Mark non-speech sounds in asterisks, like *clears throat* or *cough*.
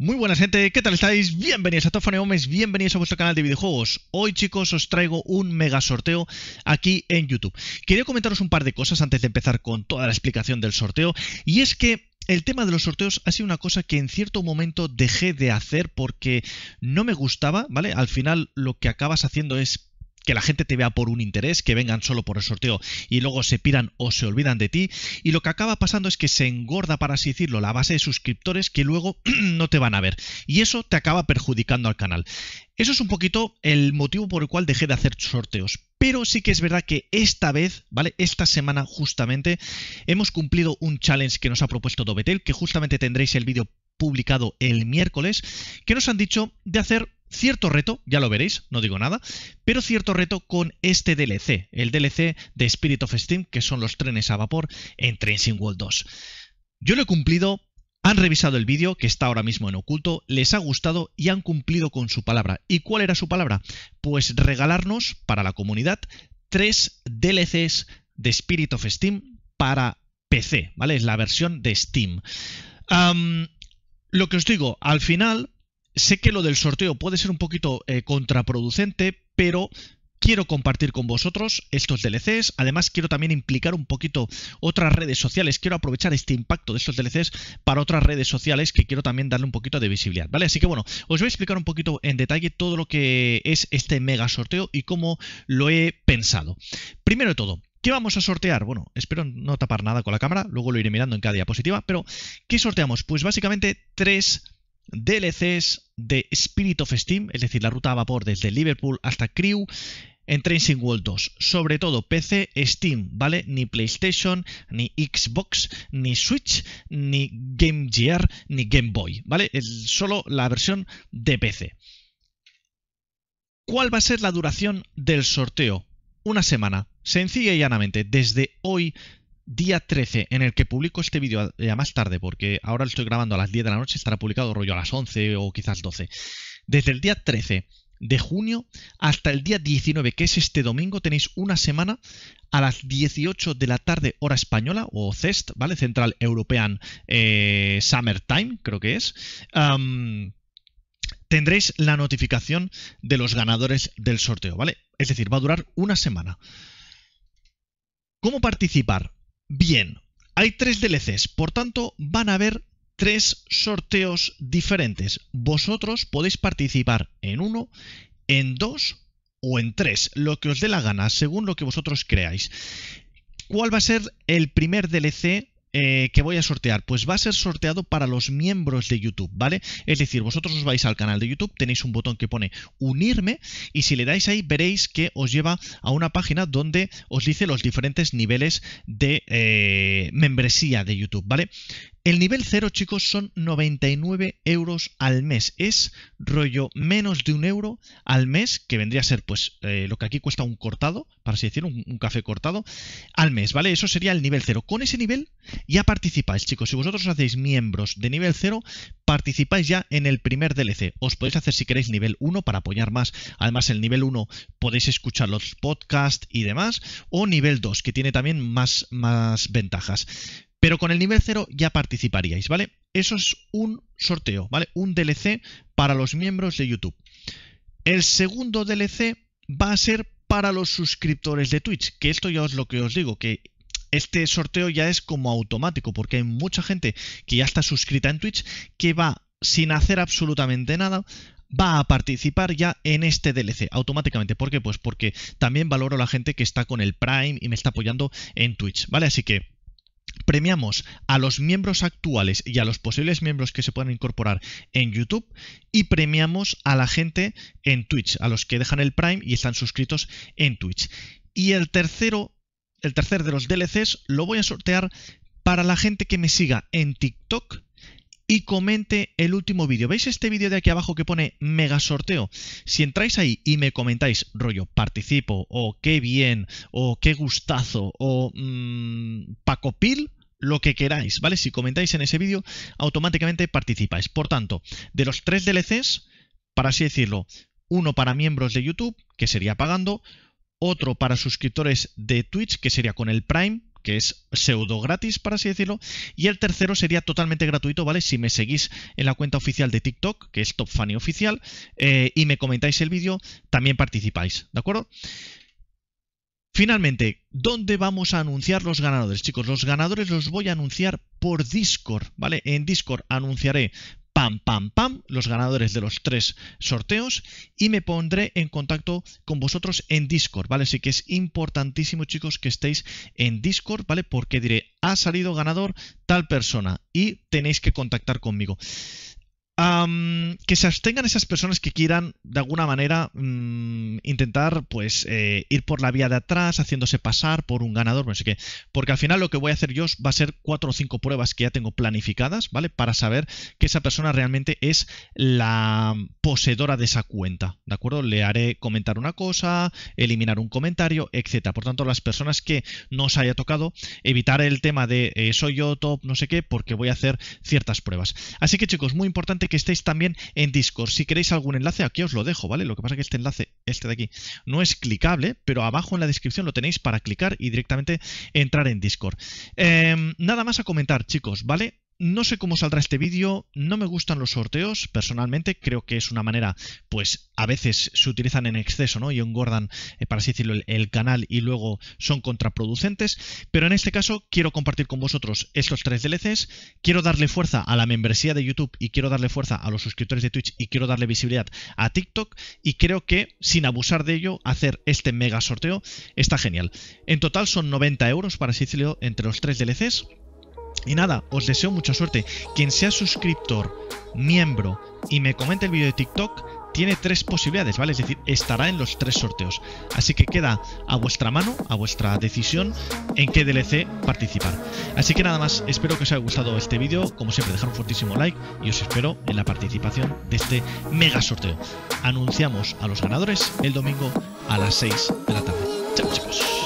Muy buenas gente, ¿qué tal estáis? Bienvenidos a Gómez, bienvenidos a vuestro canal de videojuegos. Hoy chicos os traigo un mega sorteo aquí en YouTube. Quería comentaros un par de cosas antes de empezar con toda la explicación del sorteo y es que el tema de los sorteos ha sido una cosa que en cierto momento dejé de hacer porque no me gustaba, ¿vale? Al final lo que acabas haciendo es que la gente te vea por un interés, que vengan solo por el sorteo y luego se piran o se olvidan de ti. Y lo que acaba pasando es que se engorda, para así decirlo, la base de suscriptores que luego *clears throat* no te van a ver. Y eso te acaba perjudicando al canal. Eso es un poquito el motivo por el cual dejé de hacer sorteos. Pero sí que es verdad que esta vez, ¿vale? Esta semana justamente hemos cumplido un challenge que nos ha propuesto Dovetel, que justamente tendréis el vídeo publicado el miércoles, que nos han dicho de hacer cierto reto, ya lo veréis, no digo nada, pero cierto reto con este DLC, el DLC de Spirit of Steam, que son los trenes a vapor en Trains World 2. Yo lo he cumplido, han revisado el vídeo, que está ahora mismo en oculto, les ha gustado y han cumplido con su palabra. ¿Y cuál era su palabra? Pues regalarnos para la comunidad tres DLCs de Spirit of Steam para PC, ¿vale? Es la versión de Steam. lo que os digo, al final sé que lo del sorteo puede ser un poquito eh, contraproducente, pero quiero compartir con vosotros estos DLCs. Además, quiero también implicar un poquito otras redes sociales. Quiero aprovechar este impacto de estos DLCs para otras redes sociales que quiero también darle un poquito de visibilidad, ¿vale? Así que bueno, os voy a explicar un poquito en detalle todo lo que es este mega sorteo y cómo lo he pensado. Primero de todo, ¿Qué vamos a sortear? Bueno, espero no tapar nada con la cámara, luego lo iré mirando en cada diapositiva, pero ¿qué sorteamos? Pues básicamente tres DLCs de Spirit of Steam, es decir, la ruta a vapor desde Liverpool hasta Crew, en Tracing World 2. Sobre todo PC, Steam, ¿vale? Ni PlayStation, ni Xbox, ni Switch, ni Game Gear, ni Game Boy, ¿vale? solo la versión de PC. ¿Cuál va a ser la duración del sorteo? Una semana. Sencilla y llanamente, desde hoy día 13 en el que publico este vídeo, ya eh, más tarde, porque ahora lo estoy grabando a las 10 de la noche, estará publicado rollo a las 11 o quizás 12. Desde el día 13 de junio hasta el día 19, que es este domingo, tenéis una semana a las 18 de la tarde hora española o CEST, ¿vale? Central European eh, Summer Time, creo que es. tendréis la notificación de los ganadores del sorteo, ¿vale? Es decir, va a durar una semana. ¿Cómo participar? Bien, hay tres DLCs, por tanto van a haber tres sorteos diferentes. Vosotros podéis participar en uno, en dos o en tres, lo que os dé la gana, según lo que vosotros creáis. ¿Cuál va a ser el primer DLC eh, que voy a sortear? Pues va a ser sorteado para los miembros de YouTube, ¿vale? Es decir, vosotros os vais al canal de YouTube, tenéis un botón que pone unirme y si le dais ahí veréis que os lleva a una página donde os dice los diferentes niveles de eh, membresía de YouTube, ¿vale? El nivel 0, chicos, son 99 euros al mes. Es rollo menos de un euro al mes, que vendría a ser pues eh, lo que aquí cuesta un cortado, para así decirlo, un, café cortado, al mes, ¿vale? Eso sería el nivel 0. Con ese nivel ya participáis, chicos. Si vosotros hacéis miembros de nivel 0, participáis ya en el primer DLC. Os podéis hacer si queréis nivel 1 para apoyar más. Además, el nivel 1 podéis escuchar los podcasts y demás. O nivel 2, que tiene también más, más ventajas. Pero con el nivel 0 ya participaríais, ¿vale? Eso es un sorteo, ¿vale? Un DLC para los miembros de YouTube. El segundo DLC va a ser para los suscriptores de Twitch, que esto ya es lo que os digo, que este sorteo ya es como automático, porque hay mucha gente que ya está suscrita en Twitch que va sin hacer absolutamente nada va a participar ya en este DLC automáticamente. ¿Por qué? Pues porque también valoro a la gente que está con el Prime y me está apoyando en Twitch, ¿vale? Así que premiamos a los miembros actuales y a los posibles miembros que se puedan incorporar en YouTube y premiamos a la gente en Twitch, a los que dejan el Prime y están suscritos en Twitch. Y el tercero, el tercer de los DLCs lo voy a sortear para la gente que me siga en TikTok y comente el último vídeo. ¿Veis este vídeo de aquí abajo que pone mega sorteo? Si entráis ahí y me comentáis rollo participo o qué bien o qué gustazo o Pacopil mm, Paco lo que queráis, ¿vale? Si comentáis en ese vídeo, automáticamente participáis. Por tanto, de los tres DLCs, para así decirlo, uno para miembros de YouTube, que sería pagando, otro para suscriptores de Twitch, que sería con el Prime, que es pseudo gratis, para así decirlo. Y el tercero sería totalmente gratuito, ¿vale? Si me seguís en la cuenta oficial de TikTok, que es Top Funny Oficial, eh, y me comentáis el vídeo, también participáis, ¿de acuerdo? Finalmente, ¿dónde vamos a anunciar los ganadores? Chicos, los ganadores los voy a anunciar por Discord, ¿vale? En Discord anunciaré pam, pam, pam, los ganadores de los tres sorteos y me pondré en contacto con vosotros en Discord, ¿vale? Así que es importantísimo, chicos, que estéis en Discord, ¿vale? Porque diré, ha salido ganador tal persona y tenéis que contactar conmigo que se abstengan esas personas que quieran, de alguna manera, mm, intentar, pues, eh, ir por la vía de atrás, haciéndose pasar por un ganador. no sé qué porque al final lo que voy a hacer yo va a ser cuatro o cinco pruebas que ya tengo planificadas, ¿vale? Para saber que esa persona realmente es la poseedora de esa cuenta, ¿de acuerdo? Le haré comentar una cosa, eliminar un comentario, etcétera. Por tanto, las personas que no os haya tocado, evitar el tema de eh, soy yo top, no sé qué, porque voy a hacer ciertas pruebas. Así que, chicos, muy importante que estéis también en Discord. Si queréis algún enlace, aquí os lo dejo, ¿vale? Lo que pasa es que este enlace, este de aquí, no es clicable, pero abajo en la descripción lo tenéis para clicar y directamente entrar en Discord. Em, nada más a comentar, chicos, ¿vale? No sé cómo saldrá este vídeo, no me gustan los sorteos, personalmente creo que es una manera, pues a veces se utilizan en exceso, ¿no? Y engordan, eh, para así decirlo, el, canal y luego son contraproducentes, pero en este caso quiero compartir con vosotros estos tres DLCs, quiero darle fuerza a la membresía de YouTube y quiero darle fuerza a los suscriptores de Twitch y quiero darle visibilidad a TikTok y creo que sin abusar de ello, hacer este mega sorteo está genial. En total son 90 euros, para así decirlo, entre los tres DLCs y nada, os deseo mucha suerte. Quien sea suscriptor, miembro y me comente el vídeo de TikTok, tiene tres posibilidades, ¿vale? Es decir, estará en los tres sorteos. Así que queda a vuestra mano, a vuestra decisión, en qué DLC participar. Así que nada más, espero que os haya gustado este vídeo. Como siempre, dejar un fortísimo like y os espero en la participación de este mega sorteo. Anunciamos a los ganadores el domingo a las 6 de la tarde. Chao chicos.